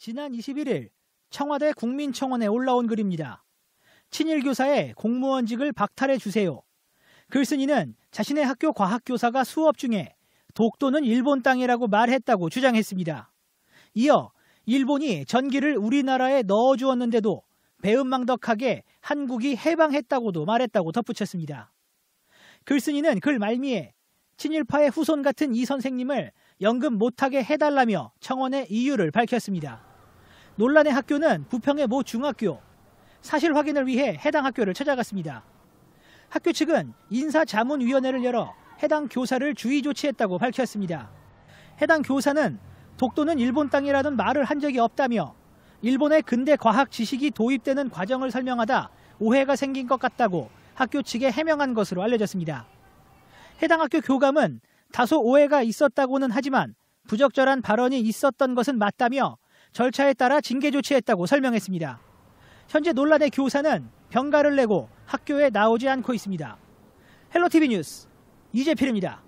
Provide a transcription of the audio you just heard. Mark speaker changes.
Speaker 1: 지난 21일 청와대 국민청원에 올라온 글입니다. 친일교사의 공무원직을 박탈해 주세요. 글쓴이는 자신의 학교 과학교사가 수업 중에 독도는 일본 땅이라고 말했다고 주장했습니다. 이어 일본이 전기를 우리나라에 넣어주었는데도 배은망덕하게 한국이 해방했다고도 말했다고 덧붙였습니다. 글쓴이는 글 말미에 친일파의 후손 같은 이 선생님을 연금 못하게 해달라며 청원의 이유를 밝혔습니다. 논란의 학교는 부평의 모 중학교. 사실 확인을 위해 해당 학교를 찾아갔습니다. 학교 측은 인사자문위원회를 열어 해당 교사를 주의 조치했다고 밝혔습니다. 해당 교사는 독도는 일본 땅이라는 말을 한 적이 없다며 일본의 근대 과학 지식이 도입되는 과정을 설명하다 오해가 생긴 것 같다고 학교 측에 해명한 것으로 알려졌습니다. 해당 학교 교감은 다소 오해가 있었다고는 하지만 부적절한 발언이 있었던 것은 맞다며 절차에 따라 징계 조치했다고 설명했습니다. 현재 논란의 교사는 병가를 내고 학교에 나오지 않고 있습니다. 헬로티비 뉴스 이재필입니다.